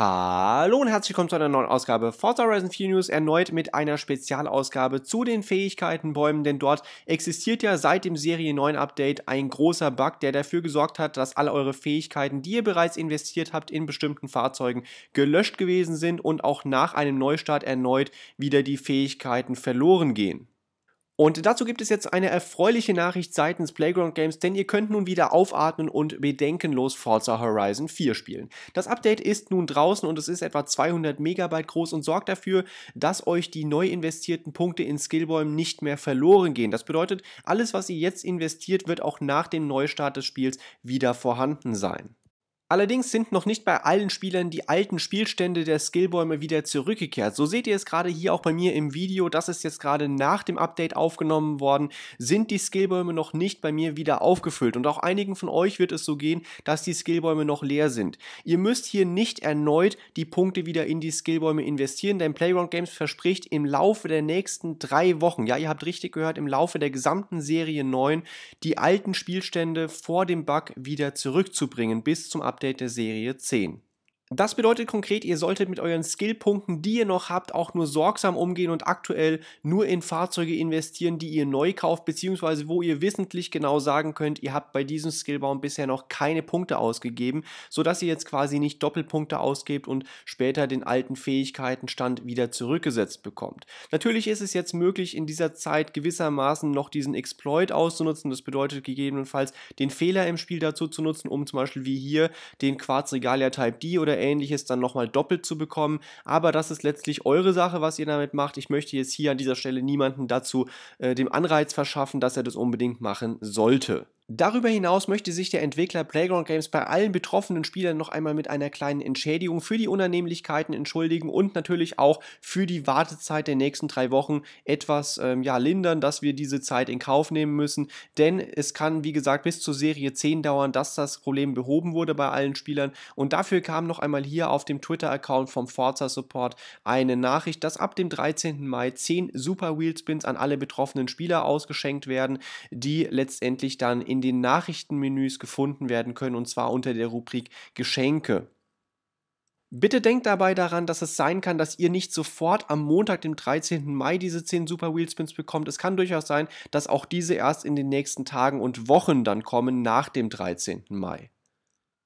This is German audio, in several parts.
Hallo und herzlich willkommen zu einer neuen Ausgabe Forza Horizon 4 News, erneut mit einer Spezialausgabe zu den Fähigkeitenbäumen, denn dort existiert ja seit dem Serie 9 Update ein großer Bug, der dafür gesorgt hat, dass alle eure Fähigkeiten, die ihr bereits investiert habt in bestimmten Fahrzeugen, gelöscht gewesen sind und auch nach einem Neustart erneut wieder die Fähigkeiten verloren gehen. Und dazu gibt es jetzt eine erfreuliche Nachricht seitens Playground Games, denn ihr könnt nun wieder aufatmen und bedenkenlos Forza Horizon 4 spielen. Das Update ist nun draußen und es ist etwa 200 Megabyte groß und sorgt dafür, dass euch die neu investierten Punkte in Skillbäumen nicht mehr verloren gehen. Das bedeutet, alles, was ihr jetzt investiert, wird auch nach dem Neustart des Spiels wieder vorhanden sein. Allerdings sind noch nicht bei allen Spielern die alten Spielstände der Skillbäume wieder zurückgekehrt. So seht ihr es gerade hier auch bei mir im Video. Das ist jetzt gerade nach dem Update aufgenommen worden. Sind die Skillbäume noch nicht bei mir wieder aufgefüllt. Und auch einigen von euch wird es so gehen, dass die Skillbäume noch leer sind. Ihr müsst hier nicht erneut die Punkte wieder in die Skillbäume investieren, denn Playground Games verspricht im Laufe der nächsten drei Wochen, ja ihr habt richtig gehört, im Laufe der gesamten Serie 9 die alten Spielstände vor dem Bug wieder zurückzubringen bis zum Update. Update der Serie 10. Das bedeutet konkret, ihr solltet mit euren Skillpunkten, die ihr noch habt, auch nur sorgsam umgehen und aktuell nur in Fahrzeuge investieren, die ihr neu kauft, beziehungsweise wo ihr wissentlich genau sagen könnt, ihr habt bei diesem Skillbaum bisher noch keine Punkte ausgegeben, sodass ihr jetzt quasi nicht Doppelpunkte ausgebt und später den alten Fähigkeitenstand wieder zurückgesetzt bekommt. Natürlich ist es jetzt möglich, in dieser Zeit gewissermaßen noch diesen Exploit auszunutzen. Das bedeutet gegebenenfalls den Fehler im Spiel dazu zu nutzen, um zum Beispiel wie hier den Quarz Regalia Type D oder ähnliches dann nochmal doppelt zu bekommen. Aber das ist letztlich eure Sache, was ihr damit macht. Ich möchte jetzt hier an dieser Stelle niemanden dazu äh, dem Anreiz verschaffen, dass er das unbedingt machen sollte. Darüber hinaus möchte sich der Entwickler Playground Games bei allen betroffenen Spielern noch einmal mit einer kleinen Entschädigung für die Unannehmlichkeiten entschuldigen und natürlich auch für die Wartezeit der nächsten drei Wochen etwas ähm, ja, lindern, dass wir diese Zeit in Kauf nehmen müssen. Denn es kann, wie gesagt, bis zur Serie 10 dauern, dass das Problem behoben wurde bei allen Spielern. Und dafür kam noch einmal hier auf dem Twitter-Account vom Forza Support eine Nachricht, dass ab dem 13. Mai 10 Super Wheel Spins an alle betroffenen Spieler ausgeschenkt werden, die letztendlich dann in in den Nachrichtenmenüs gefunden werden können, und zwar unter der Rubrik Geschenke. Bitte denkt dabei daran, dass es sein kann, dass ihr nicht sofort am Montag, dem 13. Mai, diese 10 Super Wheelspins bekommt. Es kann durchaus sein, dass auch diese erst in den nächsten Tagen und Wochen dann kommen nach dem 13. Mai.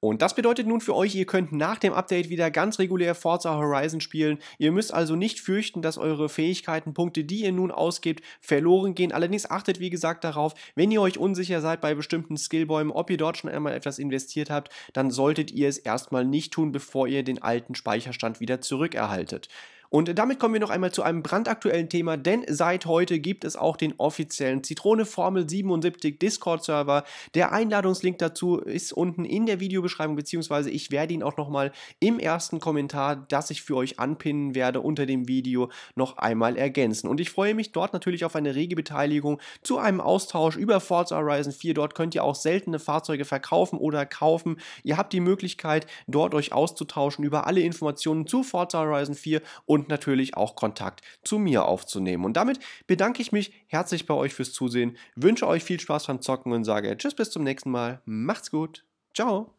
Und das bedeutet nun für euch, ihr könnt nach dem Update wieder ganz regulär Forza Horizon spielen. Ihr müsst also nicht fürchten, dass eure Fähigkeiten, Punkte, die ihr nun ausgebt, verloren gehen. Allerdings achtet wie gesagt darauf, wenn ihr euch unsicher seid bei bestimmten Skillbäumen, ob ihr dort schon einmal etwas investiert habt, dann solltet ihr es erstmal nicht tun, bevor ihr den alten Speicherstand wieder zurückerhaltet. Und damit kommen wir noch einmal zu einem brandaktuellen Thema, denn seit heute gibt es auch den offiziellen Zitrone Formel 77 Discord-Server. Der Einladungslink dazu ist unten in der Videobeschreibung, beziehungsweise ich werde ihn auch nochmal im ersten Kommentar, das ich für euch anpinnen werde, unter dem Video noch einmal ergänzen. Und ich freue mich dort natürlich auf eine rege Beteiligung zu einem Austausch über Forza Horizon 4. Dort könnt ihr auch seltene Fahrzeuge verkaufen oder kaufen. Ihr habt die Möglichkeit, dort euch auszutauschen über alle Informationen zu Forza Horizon 4 und und natürlich auch Kontakt zu mir aufzunehmen. Und damit bedanke ich mich herzlich bei euch fürs Zusehen, wünsche euch viel Spaß beim Zocken und sage Tschüss bis zum nächsten Mal. Macht's gut. Ciao.